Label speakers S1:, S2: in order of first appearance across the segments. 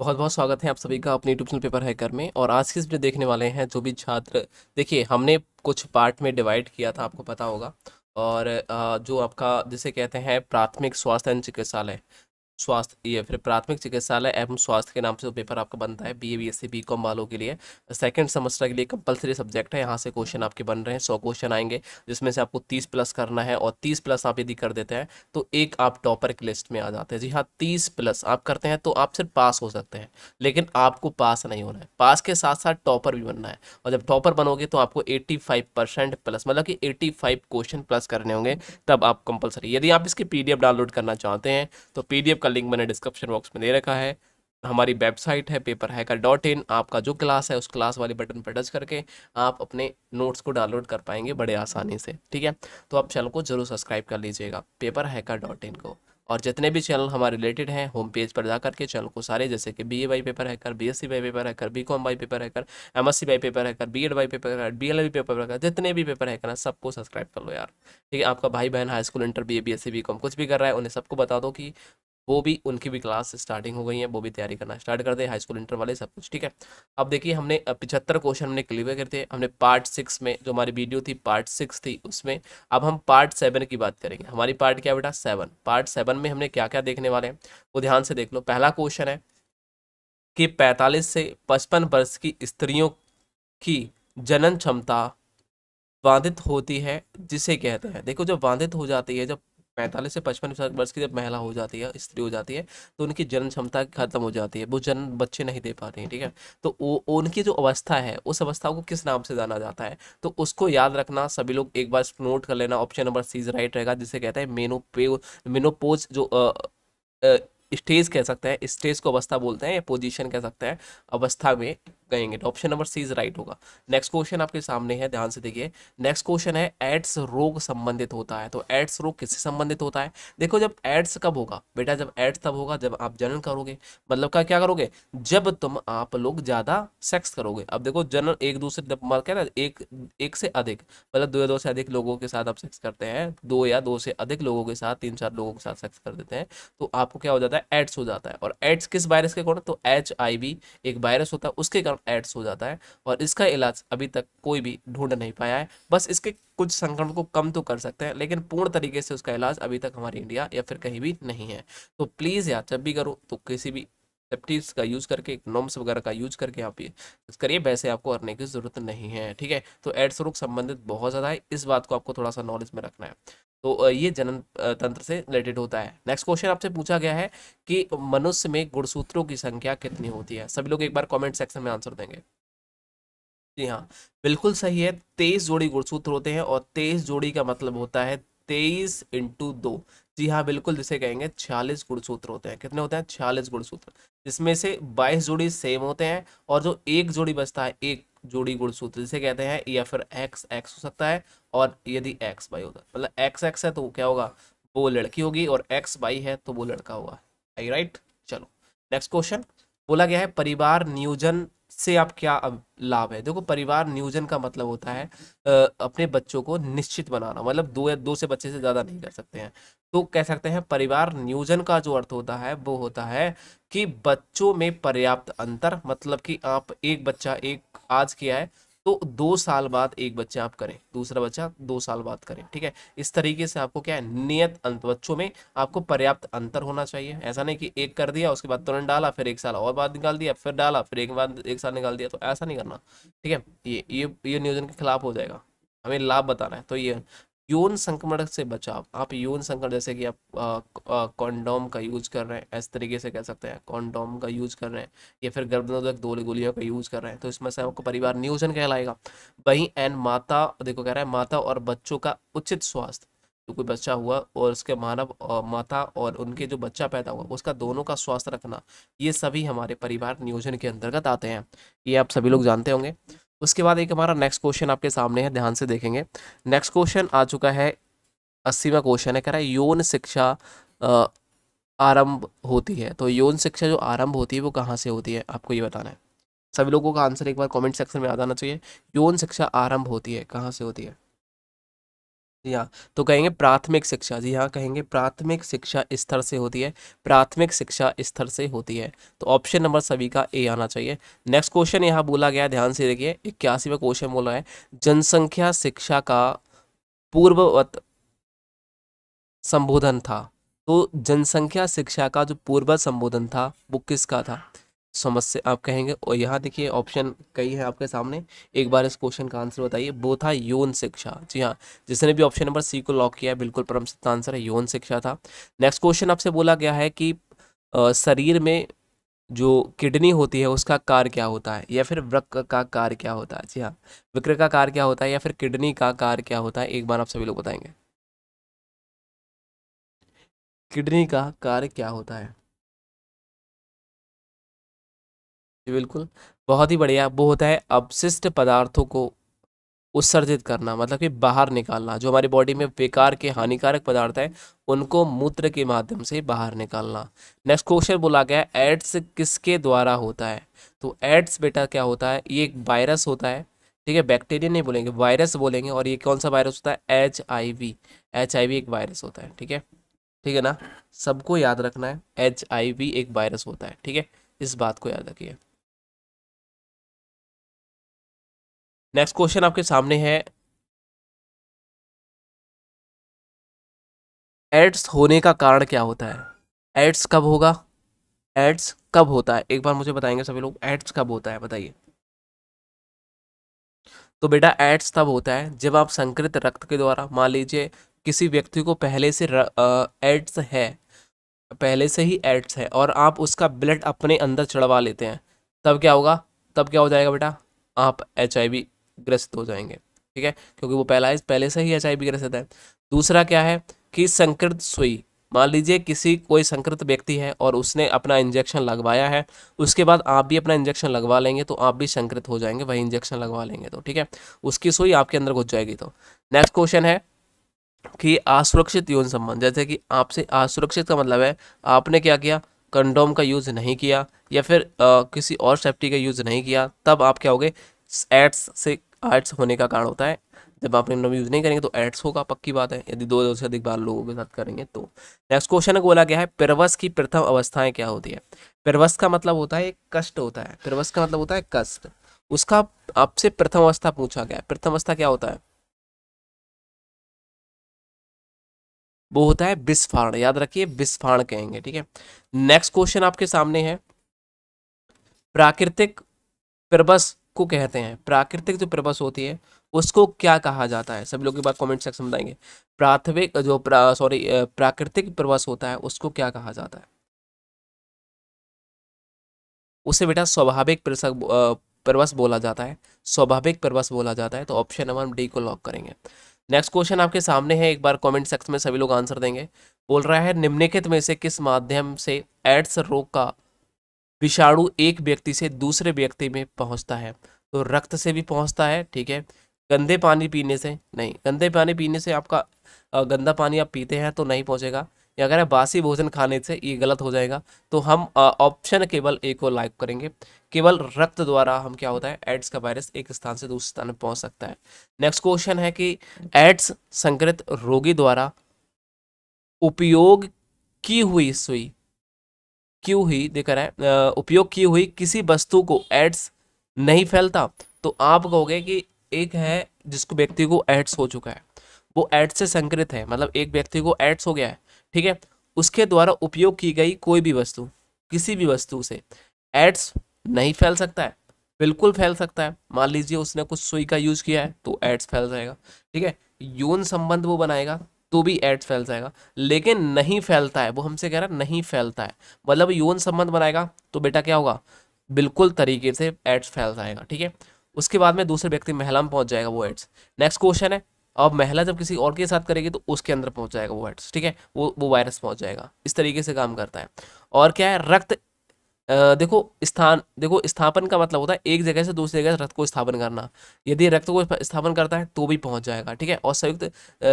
S1: बहुत बहुत स्वागत है आप सभी का अपने यूट्यूब चैनल पेपर हैकर में और आज के वीडियो देखने वाले हैं जो भी छात्र देखिए हमने कुछ पार्ट में डिवाइड किया था आपको पता होगा और जो आपका जिसे कहते हैं प्राथमिक स्वास्थ्य एवं चिकित्सालय स्वास्थ्य ये फिर प्राथमिक चिकित्सालय एवं स्वास्थ्य के नाम से पेपर आपका बनता है B A B S C B com वालों के लिए सेकंड सेमेस्टर के लिए कंपलसरी सब्जेक्ट है यहाँ से क्वेश्चन आपके बन रहे हैं सौ क्वेश्चन आएंगे जिसमें से आपको तीस प्लस करना है और तीस प्लस आप यदि कर देते हैं तो एक आप टॉपर की लिस्ट में आ जाते हैं जी हाँ तीस प्लस आप करते हैं तो आप सिर्फ पास हो सकते हैं लेकिन आपको पास नहीं होना है पास के साथ साथ टॉपर भी बनना है और जब टॉपर बनोगे तो आपको एट्टी फाइव परसेंट प्लस मतलब कि एट्टी फाइव क्वेश्चन प्लस करने होंगे तब आप कंपलसरी यदि आप इसकी पी डी एफ डाउनलोड करना चाहते हैं तो पी डी एफ का लिंक मैंने डिस्क्रिप्शन बॉक्स में दे रखा है हमारी वेबसाइट है पेपर हैकर डॉट इन आपका जो क्लास है उस क्लास वाले बटन पर टच करके आप अपने नोट्स को डाउनलोड कर पाएंगे बड़े आसानी से ठीक है तो आप चैनल को जरूर सब्सक्राइब कर लीजिएगा पेपर हैकर डॉट इन को और जितने भी चैनल हमारे रिलेटेड हैं होम पेज पर जा करके चैनल को सारे जैसे कि B A by paper hacker B S C by paper hacker B com by paper hacker M S C by paper hacker B ed by paper hacker B L B paper hacker जितने भी paper hacker हैं सबको subscribe कर लो यार ठीक है आपका भाई बहन high school inter B A B S C B com कुछ भी कर रहा है उन्हें सबको बता दो कि वो भी उनकी भी क्लास स्टार्टिंग हो गई है वो भी तैयारी करना स्टार्ट कर दे हाई स्कूल इंटर वाले सब कुछ ठीक है अब देखिए हमने पिछहत्तर क्वेश्चन हमने क्लियर करते दिए हमने पार्ट सिक्स में जो हमारी वीडियो थी पार्ट सिक्स थी उसमें अब हम पार्ट सेवन की बात करेंगे हमारी पार्ट क्या बेटा सेवन पार्ट सेवन में हमने क्या क्या देखने वाले हैं वो ध्यान से देख लो पहला क्वेश्चन है कि पैंतालीस से पचपन वर्ष की स्त्रियों की जनन क्षमता बाधित होती है जिसे कहते हैं देखो जब बाधित हो जाती है जब पैंतालीस से पचपन वर्ष की जब महिला हो जाती है स्त्री हो जाती है तो उनकी जन्म क्षमता खत्म हो जाती है वो जन्म बच्चे नहीं दे पा हैं ठीक है तो वो उनकी जो अवस्था है उस अवस्था को किस नाम से जाना जाता है तो उसको याद रखना सभी लोग एक बार नोट कर लेना ऑप्शन नंबर सीज राइट रहेगा जिसे कहते हैं मेनोपे मेनोपोज जो स्टेज कह सकते हैं स्टेज को अवस्था बोलते हैं या पोजीशन कह सकते हैं अवस्था में कहेंगे option number C is right होगा नेक्स्ट क्वेश्चन आपके सामने है ध्यान से देखिए नेक्स्ट क्वेश्चन है एड्स रोग संबंधित होता है तो एड्स रोग किससे संबंधित होता है देखो जब एड्स कब होगा बेटा जब एड्स तब होगा जब आप जनन करोगे मतलब का क्या करोगे जब तुम आप लोग ज़्यादा सेक्स करोगे अब देखो जनन एक दूसरे जब मर क्या ना एक एक से अधिक मतलब दो या दो से अधिक लोगों के साथ आप सेक्स करते हैं दो या दो से अधिक लोगों के साथ तीन चार लोगों के साथ सेक्स कर देते हैं तो आपको क्या हो जाता है एड्स हो जाता है और एड्स किस वायरस के कारण तो एच आई एक वायरस होता है उसके कारण एड्स हो जाता है और इसका इलाज अभी तक कोई भी ढूंढ नहीं पाया है बस इसके कुछ संक्रमण को कम तो कर सकते हैं लेकिन पूर्ण तरीके से उसका इलाज अभी तक हमारे इंडिया या फिर कहीं भी नहीं है तो प्लीज़ यार जब भी करो तो किसी भी सेप्टिप्स का यूज़ करके नॉम्स वगैरह का यूज़ करके आप ये करिए वैसे आपको करने की ज़रूरत नहीं है ठीक है तो एड्स रोग संबंधित बहुत ज़्यादा है इस बात को आपको थोड़ा सा नॉलेज में रखना है तो ये जनन तंत्र से रिलेटेड होता है नेक्स्ट क्वेश्चन आपसे पूछा गया है कि मनुष्य में गुणसूत्रों की संख्या कितनी होती है सभी लोग एक बार कमेंट सेक्शन में आंसर देंगे जी हाँ बिल्कुल सही है तेईस जोड़ी गुणसूत्र होते हैं और तेईस जोड़ी का मतलब होता है तेईस इंटू दो जी हाँ बिल्कुल जिसे कहेंगे छियालीस गुणसूत्र होते हैं कितने होते हैं छियालीस गुणसूत्र जिसमें से बाईस जोड़ी सेम होते हैं और जो एक जोड़ी बचता है एक जोड़ी गुणसूत्र जिसे कहते हैं या फिर एक्स एक्स हो सकता है और यदि एक्स बाई होता मतलब एक्स एक्स है तो क्या होगा वो लड़की होगी और एक्स बाई है तो वो लड़का होगा आई राइट चलो नेक्स्ट क्वेश्चन बोला गया है परिवार नियोजन से आप क्या लाभ है देखो परिवार नियोजन का मतलब होता है अपने बच्चों को निश्चित बनाना मतलब दो या दो से बच्चे से ज़्यादा नहीं कर सकते हैं तो कह सकते हैं परिवार नियोजन का जो अर्थ होता है वो होता है कि बच्चों में पर्याप्त अंतर मतलब कि आप एक बच्चा एक आज किया है तो दो साल बाद एक बच्चे आप करें दूसरा बच्चा दो साल बाद करें ठीक है इस तरीके से आपको क्या है नियत अंत बच्चों में आपको पर्याप्त अंतर होना चाहिए ऐसा नहीं कि एक कर दिया उसके बाद तुरंत डाला फिर एक साल और बाद निकाल दिया फिर डाला फिर एक बाद एक साल निकाल दिया तो ऐसा नहीं करना ठीक है ये ये ये नियोजन के खिलाफ हो जाएगा हमें लाभ बताना है तो ये यौन संक्रमण से बचाव आप यौन संक्रमण जैसे कि आप कॉन्डोम का यूज कर रहे हैं ऐसे तरीके से कह सकते हैं कॉन्डोम का यूज कर रहे हैं या फिर गर्भनिरोधक दो गोलियों का यूज कर रहे हैं तो इसमें से आपको परिवार नियोजन कहलाएगा वहीं एंड माता देखो कह रहे हैं माता और बच्चों का उचित स्वास्थ्य जो कोई बच्चा हुआ और उसके मानव और माता और उनके जो बच्चा पैदा हुआ उसका दोनों का स्वास्थ्य रखना ये सभी हमारे परिवार नियोजन के अंतर्गत आते हैं ये आप सभी लोग जानते होंगे उसके बाद एक हमारा नेक्स्ट क्वेश्चन आपके सामने है ध्यान से देखेंगे नेक्स्ट क्वेश्चन आ चुका है अस्सीवा क्वेश्चन है कह रहा है यौन शिक्षा आरंभ होती है तो यौन शिक्षा जो आरंभ होती है वो कहाँ से होती है आपको ये बताना है सभी लोगों का आंसर एक बार कमेंट सेक्शन में आ जाना चाहिए यौन शिक्षा आरंभ होती है कहाँ से होती है जी हाँ तो कहेंगे प्राथमिक शिक्षा जी हाँ कहेंगे प्राथमिक शिक्षा स्तर से होती है प्राथमिक शिक्षा स्तर से होती है तो ऑप्शन नंबर सभी का ए आना चाहिए नेक्स्ट क्वेश्चन यहाँ बोला गया ध्यान से देखिए इक्यासी में क्वेश्चन बोला है जनसंख्या शिक्षा का पूर्ववत संबोधन था तो जनसंख्या शिक्षा का जो पूर्व संबोधन था वो किसका था समस्या आप कहेंगे और यहाँ देखिए ऑप्शन कई है आपके सामने एक बार इस क्वेश्चन का आंसर बताइए वो था यौन शिक्षा जी हाँ जिसने भी ऑप्शन नंबर सी को लॉक किया बिल्कुल परम सत्य आंसर है यौन शिक्षा था नेक्स्ट क्वेश्चन आपसे बोला गया है कि आ, शरीर में जो किडनी होती है उसका कार क्या होता है या फिर वृक्क का कार क्या होता है जी हाँ विक्र का कार क्या होता है या फिर किडनी का कार क्या होता है एक बार आप सभी लोग बताएंगे किडनी का कार्य क्या होता है जी बिल्कुल बहुत ही बढ़िया वो होता है अपशिष्ट पदार्थों को उत्सर्जित करना मतलब कि बाहर निकालना जो हमारी बॉडी में बेकार के हानिकारक पदार्थ हैं उनको मूत्र के माध्यम से बाहर निकालना नेक्स्ट क्वेश्चन बोला गया है एड्स किसके द्वारा होता है तो एड्स बेटा क्या होता है ये एक वायरस होता है ठीक है बैक्टीरिया नहीं बोलेंगे वायरस बोलेंगे और ये कौन सा वायरस होता है H I V H I V एक वायरस होता है ठीक है ठीक है ना सबको याद रखना है एच आई वी एक वायरस होता है ठीक है इस बात को याद रखिए नेक्स्ट क्वेश्चन आपके सामने है एड्स होने का कारण क्या होता है एड्स कब होगा एड्स कब होता है एक बार मुझे बताएंगे सभी लोग एड्स कब होता है बताइए तो बेटा एड्स तब होता है जब आप संकृत रक्त के द्वारा मान लीजिए किसी व्यक्ति को पहले से एड्स है पहले से ही एड्स है और आप उसका ब्लड अपने अंदर चढ़वा लेते हैं तब क्या होगा तब क्या हो जाएगा बेटा आप एच आई वी ग्रसित हो जाएंगे ठीक है क्योंकि वो पहला पहले से ही एच आई ग्रस्त है दूसरा क्या है कि संकृत सुई मान लीजिए किसी कोई संक्रमित व्यक्ति है और उसने अपना इंजेक्शन लगवाया है उसके बाद आप भी अपना इंजेक्शन लगवा लेंगे तो आप भी संक्रमित हो जाएंगे वही इंजेक्शन लगवा लेंगे तो ठीक है उसकी सुई आपके अंदर घुस जाएगी तो नेक्स्ट क्वेश्चन है कि असुरक्षित यौन संबंध जैसे कि आपसे असुरक्षित का मतलब है आपने क्या किया कंडोम का यूज़ नहीं किया या फिर आ, किसी और सेफ्टी का यूज़ नहीं किया तब आप क्या हो एड्स से एड्स होने का कारण होता है जब आप निम्नम यूज़ नहीं करेंगे तो एड्स होगा पक्की बात है यदि दो दो से अधिक बार लोगों के साथ करेंगे तो नेक्स्ट क्वेश्चन बोला गया है पिरवस की प्रथम अवस्थाएं क्या होती है पिरवस का मतलब होता है कष्ट होता है पिरवस का मतलब होता है कष्ट उसका आपसे प्रथम अवस्था पूछा गया प्रथम अवस्था क्या होता है वो होता है बिस्फारण याद रखिए बिस्फारण कहेंगे ठीक है नेक्स्ट क्वेश्चन आपके सामने है प्राकृतिक प्रबस को कहते हैं प्राकृतिक जो प्रभस होती है उसको क्या कहा जाता है सभी लोग एक बार कमेंट सेक्शन बताएंगे प्राथमिक जो प्रा, सॉरी प्राकृतिक प्रपस होता है उसको क्या कहा जाता है उसे बेटा स्वाभाविक प्रवस बोला जाता है स्वाभाविक प्रवस बोला जाता है तो ऑप्शन नंबर डी को लॉक करेंगे नेक्स्ट क्वेश्चन आपके सामने है एक बार कमेंट सेक्शन में सभी लोग आंसर देंगे बोल रहा है निम्नलिखित में से किस माध्यम से एड्स रोग का विषाणु एक व्यक्ति से दूसरे व्यक्ति में पहुंचता है तो रक्त से भी पहुंचता है ठीक है गंदे पानी पीने से नहीं गंदे पानी पीने से आपका गंदा पानी आप पीते हैं तो नहीं पहुंचेगा या अगर बासी भोजन खाने से ये गलत हो जाएगा तो हम ऑप्शन केवल एक को लाइक करेंगे केवल रक्त द्वारा हम क्या होता है एड्स का वायरस एक स्थान से दूसरे स्थान में पहुंच सकता है नेक्स्ट क्वेश्चन है कि एड्स संक्रमित रोगी द्वारा उपयोग की हुई सुई की हुई देखा रहे उपयोग की हुई किसी वस्तु को एड्स नहीं फैलता तो आप कहोगे कि एक है जिसको व्यक्ति को एड्स हो चुका है वो एड्स से संकृत है मतलब एक व्यक्ति को एड्स हो गया है ठीक है उसके द्वारा उपयोग की गई कोई भी वस्तु किसी भी वस्तु से एड्स नहीं फैल सकता है बिल्कुल फैल सकता है मान लीजिए उसने कुछ सुई का यूज किया है तो एड्स फैल जाएगा ठीक है यौन संबंध वो बनाएगा तो भी एड्स फैल जाएगा लेकिन नहीं फैलता है वो हमसे कह रहा है नहीं फैलता है मतलब यौन संबंध बनाएगा तो बेटा क्या होगा बिल्कुल तरीके से एड्स फैल जाएगा ठीक है उसके बाद में दूसरे व्यक्ति महिला में पहुंच जाएगा वो एड्स नेक्स्ट क्वेश्चन है अब महिला जब किसी और के साथ करेगी तो उसके अंदर पहुंच जाएगा वो एड्स ठीक है वो वो वायरस पहुंच जाएगा इस तरीके से काम करता है और क्या है रक्त देखो स्थान देखो स्थापन का मतलब होता है एक जगह से दूसरी जगह रक्त को स्थापन करना यदि रक्त को स्थापन करता है तो भी पहुंच जाएगा ठीक है और संयुक्त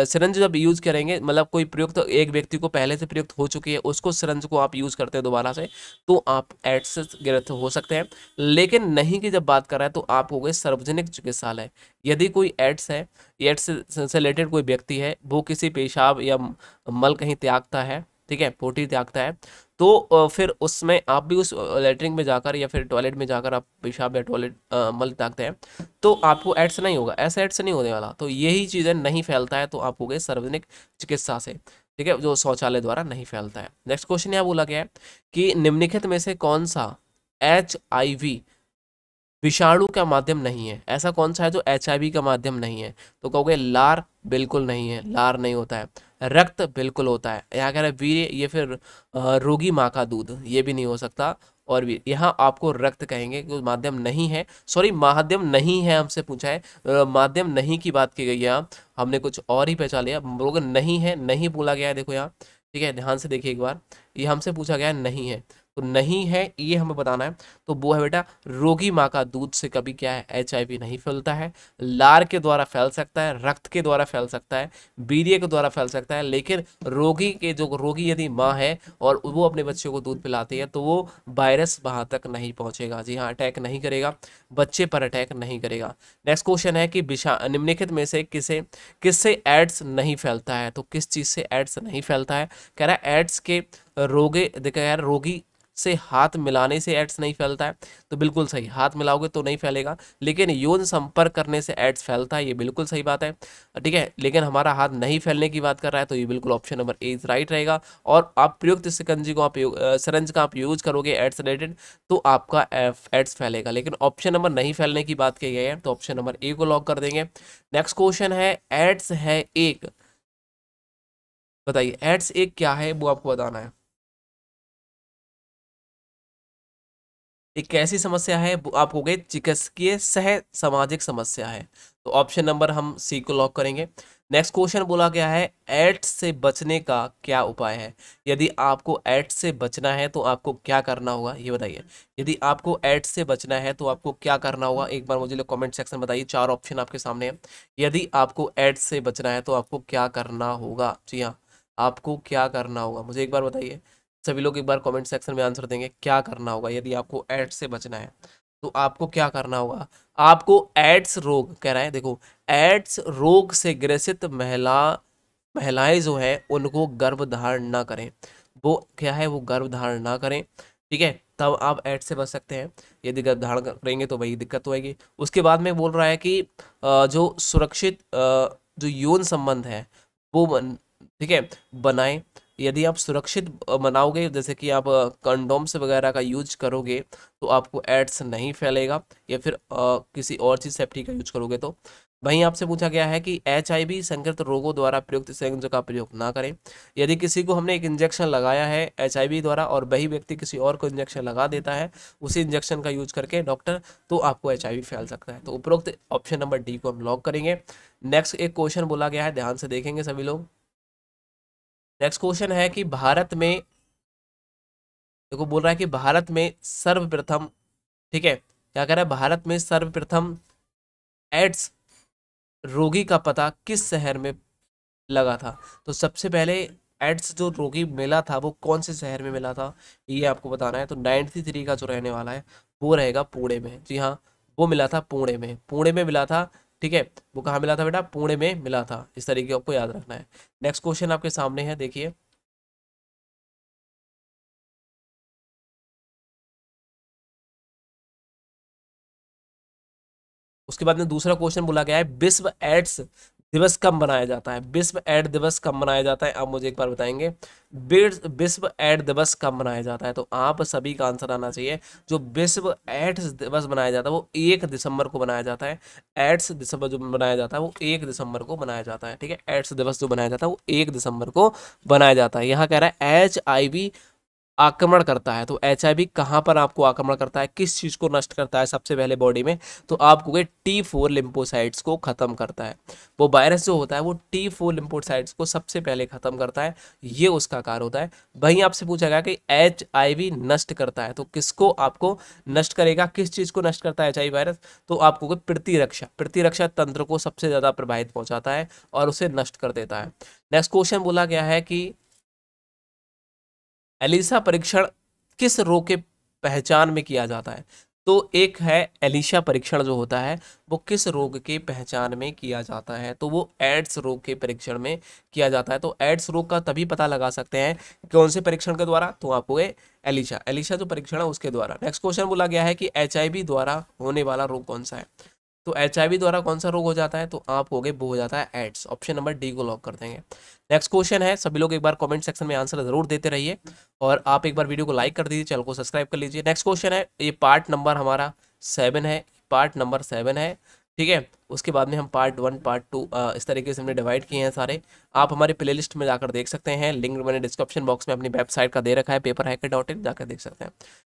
S1: सिरंज जब यूज करेंगे मतलब कोई प्रयुक्त तो एक व्यक्ति को पहले से प्रयुक्त हो चुकी है उसको सिरंज को आप यूज करते हैं दोबारा से तो आप एड्स ग्रस्त हो सकते हैं लेकिन नहीं की जब बात कर रहा है तो आप हो गए सार्वजनिक चिकित्सालय यदि कोई एड्स है एड्स से रिलेटेड कोई व्यक्ति है वो किसी पेशाब या मल कहीं त्यागता है ठीक है पोटी त्यागता है तो फिर उसमें आप भी उस लेटरिंग में जाकर या फिर टॉयलेट में जाकर आप पेशाब या टॉयलेट मल ताकते हैं तो आपको एड्स नहीं होगा ऐसा एड्स नहीं होने वाला तो यही चीज़ें नहीं फैलता है तो आप हो गए सार्वजनिक चिकित्सा से ठीक है जो शौचालय द्वारा नहीं फैलता है नेक्स्ट क्वेश्चन यहाँ बोला गया है कि निम्नलिखित में से कौन सा एच आई वी विषाणु का माध्यम नहीं है ऐसा कौन सा है जो एच का माध्यम नहीं है तो कहोगे लार बिल्कुल नहीं है लार नहीं होता है रक्त बिल्कुल होता है यहाँ कह रहा है वीर ये फिर रोगी माँ का दूध ये भी नहीं हो सकता और भी यहाँ आपको रक्त कहेंगे कि माध्यम नहीं है सॉरी माध्यम नहीं है हमसे पूछा है माध्यम नहीं की बात की गई यहाँ हमने कुछ और ही पहचान लिया लोग नहीं है नहीं बोला गया है देखो यहाँ ठीक है ध्यान से देखिए एक बार ये हमसे पूछा गया नहीं है तो नहीं है ये हमें बताना है तो वो है बेटा रोगी माँ का दूध से कभी क्या है एच नहीं फैलता है लार के द्वारा फैल सकता है रक्त के द्वारा फैल सकता है बीरिए के द्वारा फैल सकता है लेकिन रोगी के जो रोगी यदि माँ है और वो अपने बच्चे को दूध पिलाती है तो वो वायरस वहाँ तक नहीं पहुँचेगा जी हाँ अटैक नहीं करेगा बच्चे पर अटैक नहीं करेगा नेक्स्ट क्वेश्चन है कि विषा निम्नलिखित में से किसे किससे एड्स नहीं फैलता है तो किस चीज़ से एड्स नहीं फैलता है कह रहा है एड्स के रोगे देखा यार रोगी से हाथ मिलाने से एड्स नहीं फैलता है तो बिल्कुल सही हाथ मिलाओगे तो नहीं फैलेगा लेकिन यौन संपर्क करने से एड्स फैलता है ये बिल्कुल सही बात है ठीक है लेकिन हमारा हाथ नहीं फैलने की बात कर रहा है तो ये बिल्कुल option number A is right रहेगा और आप प्रयुक्त सिकंजी को आप सरंज का आप यूज करोगे एड्स रिलेटेड तो आपका एड्स फैलेगा लेकिन ऑप्शन नंबर नहीं फैलने की बात की गई है तो ऑप्शन नंबर ए को लॉक कर देंगे नेक्स्ट क्वेश्चन है एड्स है एक बताइए एड्स एक क्या है वो आपको बताना है एक कैसी समस्या है आप हो गए चिकित्सकीय सह सामाजिक समस्या है तो ऑप्शन नंबर हम सी को लॉक करेंगे नेक्स्ट क्वेश्चन बोला गया है एड्स से बचने का क्या उपाय है यदि आपको एड्स से बचना है तो आपको क्या करना होगा ये बताइए यदि आपको एड्स से बचना है तो आपको क्या करना होगा एक बार मुझे कमेंट सेक्शन में बताइए चार ऑप्शन आपके सामने है यदि आपको एड्स से बचना है तो आपको क्या करना होगा जी हाँ आपको क्या करना होगा मुझे एक बार बताइए सभी लोग एक बार कमेंट सेक्शन में आंसर देंगे क्या करना होगा यदि आपको एड्स से बचना है तो आपको क्या करना होगा आपको एड्स रोग कह रहा है देखो एड्स रोग से ग्रसित महिला महिलाएं जो हैं उनको गर्भ धारण ना करें वो क्या है वो गर्भ धारण ना करें ठीक है तब आप एड्स से बच सकते हैं यदि गर्भ धारण करेंगे तो वही दिक्कत होगी तो उसके बाद में बोल रहा है कि जो सुरक्षित जो यौन संबंध है वो ठीक है बनाएं यदि आप सुरक्षित बनाओगे जैसे कि आप कंडोम्स वगैरह का यूज करोगे तो आपको एड्स नहीं फैलेगा या फिर आ, किसी और चीज़ सेफ्टी का यूज करोगे तो वहीं आपसे पूछा गया है कि एच संक्रमित रोगों द्वारा प्रयुक्त संयुक्त का प्रयोग ना करें यदि किसी को हमने एक इंजेक्शन लगाया है एच द्वारा और वही व्यक्ति किसी और को इंजेक्शन लगा देता है उसी इंजेक्शन का यूज करके डॉक्टर तो आपको एच फैल सकता है तो उपरोक्त ऑप्शन नंबर डी को हम लॉक करेंगे नेक्स्ट एक क्वेश्चन बोला गया है ध्यान से देखेंगे सभी लोग नेक्स्ट क्वेश्चन है कि भारत में देखो बोल रहा है कि भारत में सर्वप्रथम ठीक है क्या कह रहा है भारत में सर्वप्रथम एड्स रोगी का पता किस शहर में लगा था तो सबसे पहले एड्स जो रोगी मिला था वो कौन से शहर में मिला था ये आपको बताना है तो नाइन्टी थ्री का जो रहने वाला है वो रहेगा पुणे में जी हाँ वो मिला था पुणे में पुणे में मिला था ठीक है वो कहाँ मिला था बेटा पुणे में मिला था इस तरीके आपको याद रखना है नेक्स्ट क्वेश्चन आपके सामने है देखिए उसके बाद में दूसरा क्वेश्चन बोला गया है विश्व एड्स दिवस कब मनाया जाता है विश्व एड दिवस कब मनाया जाता है आप मुझे एक बार बताएंगे विश्व एड दिवस कब मनाया जाता है तो आप सभी का आंसर आना चाहिए जो विश्व एड्स दिवस मनाया जाता है वो एक दिसंबर को मनाया जाता है एड्स दिसंबर जो मनाया जाता है वो एक दिसंबर को मनाया जाता है ठीक है एड्स दिवस जो मनाया जाता है वो एक दिसंबर को मनाया जाता है यहाँ कह रहा है एच आई वी आक्रमण करता है तो एच आई कहाँ पर आपको आक्रमण करता है किस चीज़ को नष्ट करता है सबसे पहले बॉडी में तो आपको ये टी फोर लिम्पोसाइट्स को ख़त्म करता है वो वायरस जो होता है वो टी फोर लिम्पोसाइट्स को सबसे पहले ख़त्म करता है ये उसका कार्य होता है वहीं आपसे पूछा गया कि एच नष्ट करता है तो किसको आपको नष्ट करेगा किस चीज़ को नष्ट करता है एच वायरस तो आपको प्रतिरक्षा प्रतिरक्षा तंत्र को सबसे ज़्यादा प्रभावित पहुँचाता है और उसे नष्ट कर देता है नेक्स्ट क्वेश्चन बोला गया है कि एलिसा परीक्षण किस रोग के पहचान में किया जाता है तो एक है एलिशा परीक्षण जो होता है वो किस रोग के पहचान में किया जाता है तो वो एड्स रोग के परीक्षण में किया जाता है तो एड्स रोग का तभी पता लगा सकते हैं कौन से परीक्षण के द्वारा तो आपको ये एलिशा एलिशा जो परीक्षण है उसके द्वारा नेक्स्ट क्वेश्चन बोला गया है कि एच द्वारा होने वाला रोग कौन सा है तो एच द्वारा कौन सा रोग हो जाता है तो आप हो गए वो हो जाता है एड्स ऑप्शन नंबर डी को लॉक कर देंगे नेक्स्ट क्वेश्चन है सभी लोग एक बार कमेंट सेक्शन में आंसर जरूर देते रहिए और आप एक बार वीडियो को लाइक कर दीजिए चैनल को सब्सक्राइब कर लीजिए नेक्स्ट क्वेश्चन है ये पार्ट नंबर हमारा सेवन है पार्ट नंबर सेवन है ठीक है उसके बाद में हम पार्ट वन पार्ट टू इस तरीके से हमने डिवाइड किए हैं सारे आप हमारे लिस्ट में जाकर देख सकते हैं लिंक मैंने डिस्क्रिप्शन बॉक्स में अपनी वेबसाइट का दे रखा है पेपर हैकर डॉट इन जाकर देख सकते हैं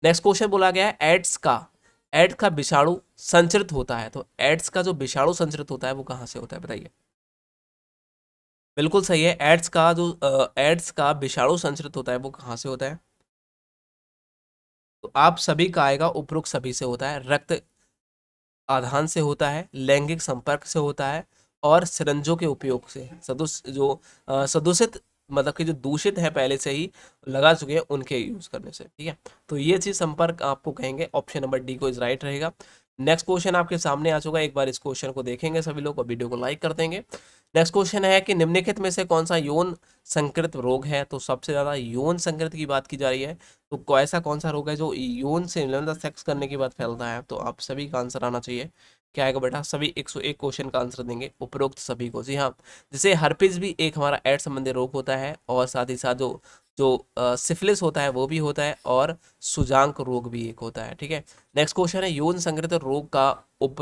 S1: नेक्स्ट क्वेश्चन बोला गया है एड्स का एड्स का विषाणु संचरित होता है तो एड्स का जो विषाणु संचरित होता है वो कहाँ से होता है बताइए बिल्कुल सही है एड्स का जो एड्स का विषाणु संचरित होता है वो कहाँ से होता है तो आप सभी का आएगा उपरोक्त सभी से होता है रक्त आधान से होता है लैंगिक संपर्क से होता है और सिरंजों के उपयोग से सदुस जो सदूषित मतलब कि जो दूषित है पहले से ही लगा चुके हैं उनके यूज करने से ठीक है तो ये चीज संपर्क आपको कहेंगे ऑप्शन नंबर डी को इज राइट रहेगा नेक्स्ट क्वेश्चन आपके सामने आ चुका है एक बार इस क्वेश्चन को देखेंगे सभी लोग और वीडियो को लाइक कर देंगे नेक्स्ट क्वेश्चन है कि निम्नलिखित में से कौन सा यौन संकृत रोग है तो सबसे ज़्यादा यौन संकृत की बात की जा रही है तो ऐसा कौन सा रोग है जो यौन से मतलब सेक्स करने के बाद फैलता है तो आप सभी का आंसर आना चाहिए क्या आएगा बेटा सभी 101 क्वेश्चन का आंसर देंगे उपरोक्त सभी को जी हाँ जैसे हर्पिस भी एक हमारा एड संबंधी रोग होता है और साथ ही साथ जो जो सिफिलिस होता है वो भी होता है और सुजांक रोग भी एक होता है ठीक है नेक्स्ट क्वेश्चन है यौन संग्रहित रोग का उप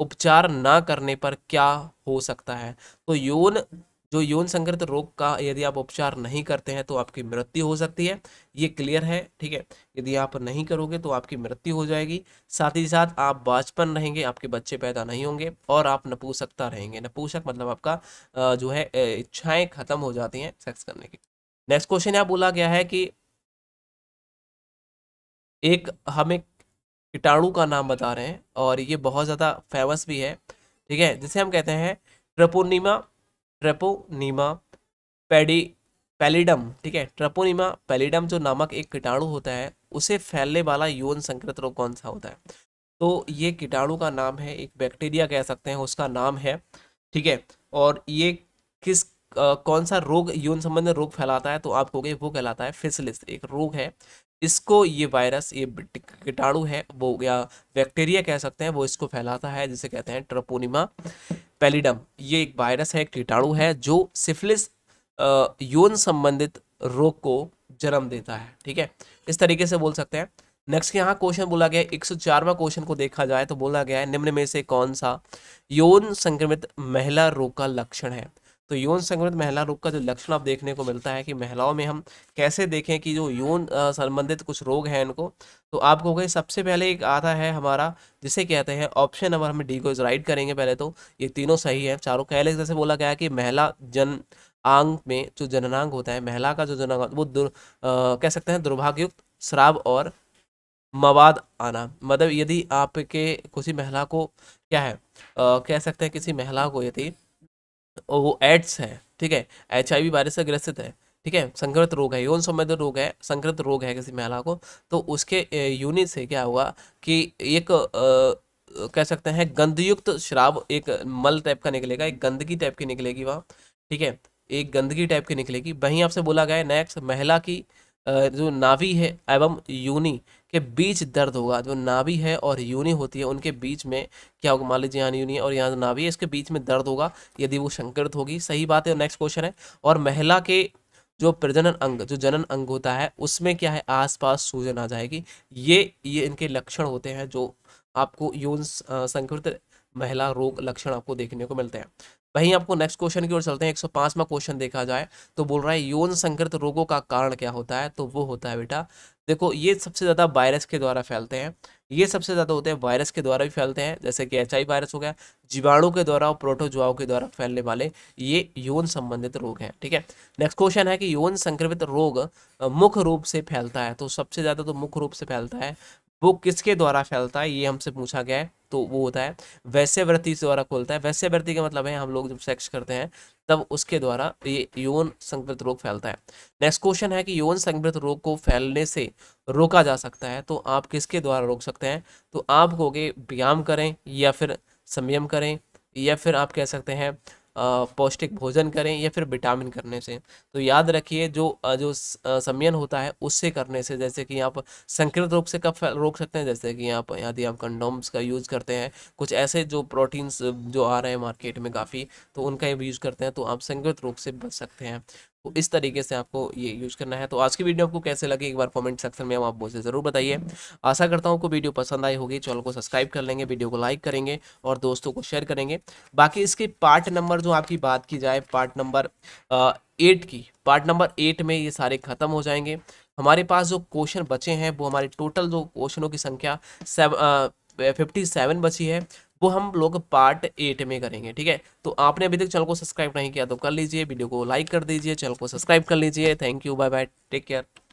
S1: उपचार ना करने पर क्या हो सकता है तो यौन जो यौन संक्रमित रोग का यदि आप उपचार नहीं करते हैं तो आपकी मृत्यु हो सकती है ये क्लियर है ठीक है यदि आप नहीं करोगे तो आपकी मृत्यु हो जाएगी साथ ही साथ आप बाचपन रहेंगे आपके बच्चे पैदा नहीं होंगे और आप नपूसकता रहेंगे नपूसक मतलब आपका जो है इच्छाएं खत्म हो जाती हैं सेक्स करने की नेक्स्ट क्वेश्चन यहाँ बोला गया है कि एक हमें कीटाणु का नाम बता रहे हैं और ये बहुत ज़्यादा फेमस भी है ठीक है जिसे हम कहते हैं ट्रपोनिमा ट्रेपोनीमा पेडी पेलिडम ठीक है ट्रपोनीमा पेलीडम जो नामक एक कीटाणु होता है उसे फैलने वाला यौन संक्रमित रोग कौन सा होता है तो ये कीटाणु का नाम है एक बैक्टीरिया कह सकते हैं उसका नाम है ठीक है और ये किस आ, कौन सा रोग यौन संबंध रोग फैलाता है तो आप कहोगे वो कहलाता है फिसलिस एक रोग है इसको ये वायरस ये कीटाणु है वो या बैक्टीरिया कह सकते हैं वो इसको फैलाता है जिसे कहते हैं ट्रपोनीमा पेलिडम ये एक वायरस है कीटाणु है जो सिफिलिस यौन संबंधित रोग को जन्म देता है ठीक है इस तरीके से बोल सकते हैं नेक्स्ट यहाँ क्वेश्चन बोला गया एक सौ क्वेश्चन को देखा जाए तो बोला गया है निम्न में से कौन सा यौन संक्रमित महिला रोग का लक्षण है तो यौन संक्रमित महिला रोग का जो लक्षण आप देखने को मिलता है कि महिलाओं में हम कैसे देखें कि जो यौन संबंधित कुछ रोग हैं इनको तो आपको कहीं सबसे पहले एक आता है हमारा जिसे कहते हैं ऑप्शन नंबर हमें डी को राइट करेंगे पहले तो ये तीनों सही है चारों पहले जैसे बोला गया कि महिला जन आंग में जो जननांग होता है महिला का जो जननांग वो दुर, आ, कह सकते हैं दुर्भाग्युक्त श्राव और मवाद आना मतलब यदि आपके किसी महिला को क्या है आ, कह सकते हैं किसी महिला को यदि वो एड्स है ठीक है एच आई वी वायरस से ग्रसित है ठीक है संक्रमित रोग है यौन संबंध रोग है संक्रमित रोग है किसी महिला को तो उसके यूनिट से क्या हुआ कि एक आ, कह सकते हैं गंधयुक्त शराब एक मल टाइप का निकलेगा एक गंदगी टाइप की निकलेगी वहाँ ठीक है एक गंदगी टाइप की निकलेगी वहीं आपसे बोला गया नेक्स्ट महिला की जो नाभि है एवं यूनी के बीच दर्द होगा जो नाभि है और यूनी होती है उनके बीच में क्या होगा मान लीजिए यहाँ यूनी और यहाँ नाभि है इसके बीच में दर्द होगा यदि वो संकृत होगी सही बात है नेक्स्ट क्वेश्चन है और महिला के जो प्रजनन अंग जो जनन अंग होता है उसमें क्या है आसपास सूजन आ जाएगी ये ये इनके लक्षण होते हैं जो आपको यौन संकृत महिला रोग लक्षण आपको देखने को मिलते हैं वहीं आपको नेक्स्ट क्वेश्चन की ओर चलते हैं 105वां क्वेश्चन देखा जाए तो बोल रहा है यौन संक्रमित रोगों का कारण क्या होता है तो वो होता है बेटा देखो ये सबसे ज़्यादा वायरस के द्वारा फैलते हैं ये सबसे ज़्यादा होते हैं वायरस के द्वारा भी फैलते हैं जैसे कि एच वायरस हो गया जीवाणु के द्वारा और प्रोटोजुआओं के द्वारा फैलने वाले ये यौन संबंधित रोग हैं ठीक है नेक्स्ट क्वेश्चन है कि यौन संक्रमित रोग मुख्य रूप से फैलता है तो सबसे ज़्यादा तो मुख्य रूप से फैलता है वो किसके द्वारा फैलता है ये हमसे पूछा गया है तो वो होता है वैसे व्रति द्वारा खोलता है वैसे व्रति का मतलब है हम लोग जब सेक्स करते हैं तब उसके द्वारा ये यौन संक्रमित रोग फैलता है नेक्स्ट क्वेश्चन है कि यौन संक्रमित रोग को फैलने से रोका जा सकता है तो आप किसके द्वारा रोक सकते हैं तो आप कहोगे व्यायाम करें या फिर संयम करें या फिर आप कह सकते हैं पौष्टिक भोजन करें या फिर विटामिन करने से तो याद रखिए जो जो संयन होता है उससे करने से जैसे कि आप संकृत रोग से कब रोक सकते हैं जैसे कि आप यदि आप कंडोम्स का यूज़ करते हैं कुछ ऐसे जो प्रोटीन्स जो आ रहे हैं मार्केट में काफ़ी तो उनका यूज़ करते हैं तो आप संकृत रोग से बच सकते हैं तो इस तरीके से आपको ये यूज करना है तो आज की वीडियो आपको कैसे लगे एक बार कमेंट सेक्शन में हम आप मुझे ज़रूर बताइए आशा करता हूँ आपको वीडियो पसंद आई होगी चैनल को सब्सक्राइब कर लेंगे वीडियो को लाइक करेंगे और दोस्तों को शेयर करेंगे बाकी इसके पार्ट नंबर जो आपकी बात की जाए पार्ट नंबर एट की पार्ट नंबर एट में ये सारे खत्म हो जाएंगे हमारे पास जो क्वेश्चन बचे हैं वो हमारे टोटल जो क्वेश्चनों की संख्या फिफ्टी सेवन बची है वो हम लोग पार्ट एट में करेंगे ठीक है तो आपने अभी तक चैनल को सब्सक्राइब नहीं किया तो कर लीजिए वीडियो को लाइक कर दीजिए चैनल को सब्सक्राइब कर लीजिए thank you bye bye take care